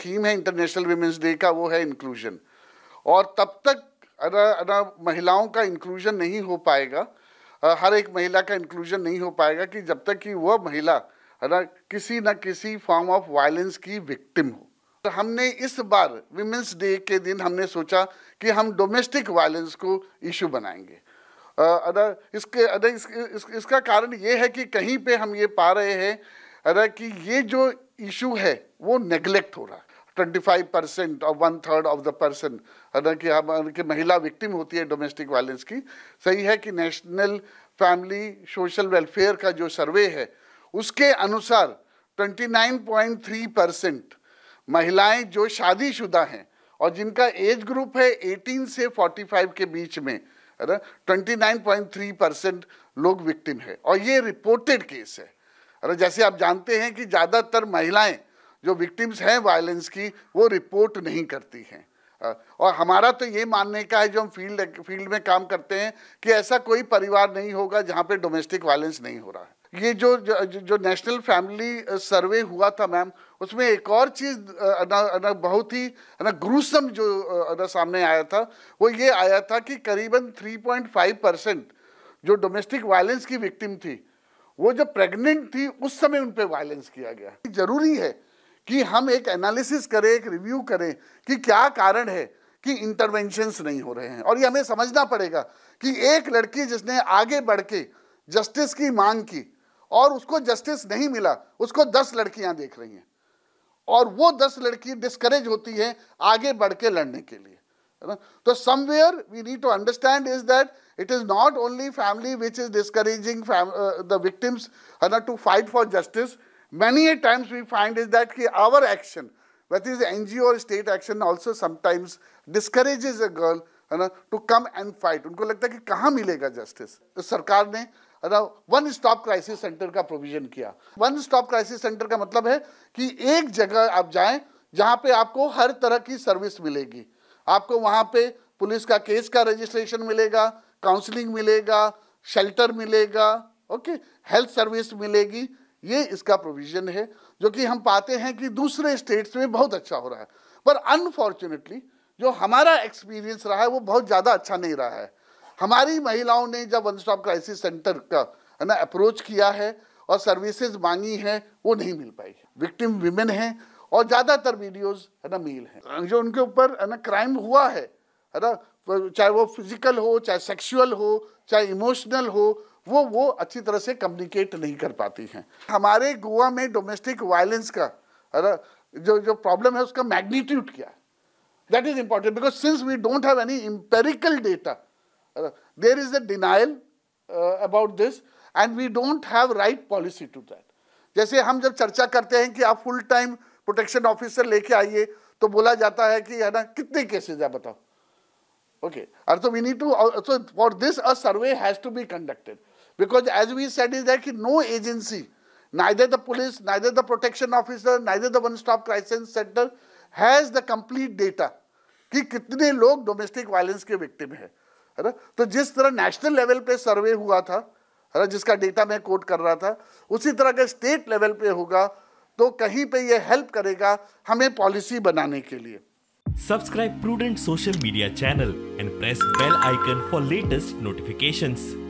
theme है international women's day का वो है इंक्लूजन और तब तक अगर महिलाओं का इंक्लूजन नहीं हो पाएगा हर एक महिला का इंक्लूजन नहीं हो पाएगा कि जब तक कि वह महिला है ना किसी न किसी फॉर्म ऑफ वायलेंस की विक्टिम हो तो हमने इस बार विमेंस डे के दिन हमने सोचा कि हम डोमेस्टिक वायलेंस को इशू बनाएंगे अदा इसके अदा इस, इस, इसका कारण ये है कि कहीं पे हम ये पा रहे हैं अदा कि ये जो इशू है वो नेग्लेक्ट हो रहा है 25 परसेंट और one third of the person हालांकि हालांकि महिला विक्टिम होती है डोमेस्टिक वायलेंस की सही है कि नेशनल फैमिली सोशल वेलफेयर का जो सर्वे है उसके अनुसार 29.3 परसेंट महिलाएँ जो शादीशुदा हैं और जिनका एज ग्रुप है 18 से 45 के बीच में है ना 29.3 परसेंट लोग विक्टिम है और ये रिपोर्टेड केस है अरे जैसे आप जानते हैं कि ज़्यादातर महिलाएं जो विक्टिम्स हैं वायलेंस की वो रिपोर्ट नहीं करती हैं और हमारा तो ये मानने का है जो हम फील्ड फील्ड में काम करते हैं कि ऐसा कोई परिवार नहीं होगा जहाँ पे डोमेस्टिक वायलेंस नहीं हो रहा है ये जो जो, जो नेशनल फैमिली सर्वे हुआ था मैम उसमें एक और चीज़ ना, बहुत ही ना ग्रूसम जो ना सामने आया था वो ये आया था कि करीबन 3.5 परसेंट जो डोमेस्टिक वायलेंस की विक्टिम थी वो जब प्रेग्नेंट थी उस समय उन पर वायलेंस किया गया जरूरी है कि हम एक एनालिसिस करें एक रिव्यू करें कि क्या कारण है कि इंटरवेंशंस नहीं हो रहे हैं और ये हमें समझना पड़ेगा कि एक लड़की जिसने आगे बढ़ के जस्टिस की मांग की और उसको जस्टिस नहीं मिला उसको दस लड़कियां देख रही हैं और वो दस लड़की डिस्करेज होती है आगे बढ़ के लड़ने के लिए तो somewhere we need to understand is that it is not only family which is discouraging the victims है ना to fight for justice many a times we find is that our action, whether is NGO or state action also sometimes discourages a girl है ना to come and fight उनको लगता है कि कहाँ मिलेगा जस्टिस तो सरकार ने है ना वन स्टॉप क्राइसिस सेंटर का प्रोविजन किया वन स्टॉप क्राइसिस सेंटर का मतलब है कि एक जगह आप जाएं जहाँ पे आपको हर तरह की सर्विस मिलेगी आपको वहाँ पे पुलिस का केस का रजिस्ट्रेशन मिलेगा काउंसलिंग मिलेगा शेल्टर मिलेगा ओके हेल्थ सर्विस मिलेगी ये इसका प्रोविजन है जो कि हम पाते हैं कि दूसरे स्टेट्स में बहुत अच्छा हो रहा है पर अनफॉर्चुनेटली जो हमारा एक्सपीरियंस रहा है वो बहुत ज़्यादा अच्छा नहीं रहा है हमारी महिलाओं ने जब वन स्टॉप क्राइसिस सेंटर का है ना अप्रोच किया है और सर्विसेज मांगी हैं वो नहीं मिल पाई विक्टिम विमेन हैं और ज़्यादातर वीडियोस है ना मेल हैं जो उनके ऊपर है ना क्राइम हुआ है है ना चाहे वो फिजिकल हो चाहे सेक्सुअल हो चाहे इमोशनल हो वो वो अच्छी तरह से कम्युनिकेट नहीं कर पाती हैं हमारे गोवा में डोमेस्टिक वायलेंस का जो जो प्रॉब्लम है उसका मैग्नीट्यूड क्या है that is important because since we don't have any empirical data there is a denial about this and we don't have right policy to that जैसे हम जब चर्चा करते हैं कि आप फुल टाइम प्रोटेक्शन ऑफिसर लेके आइए तो बोला जाता है कि है ना कितने केसेज है बताओ ओके अरे तो we need to so for this a survey has to be conducted Because as we said is that no agency, neither the police, neither the protection officer, neither the one-stop crisis center has the complete data कि कितने लोग domestic violence के victim हैं है ना तो जिस तरह नेशनल लेवल पे सर्वे हुआ था है ना जिसका डेटा मैं कोट कर रहा था उसी तरह अगर स्टेट लेवल पे होगा तो कहीं पे ये हेल्प करेगा हमें पॉलिसी बनाने के लिए subscribe Prudent social media channel and press bell icon for latest notifications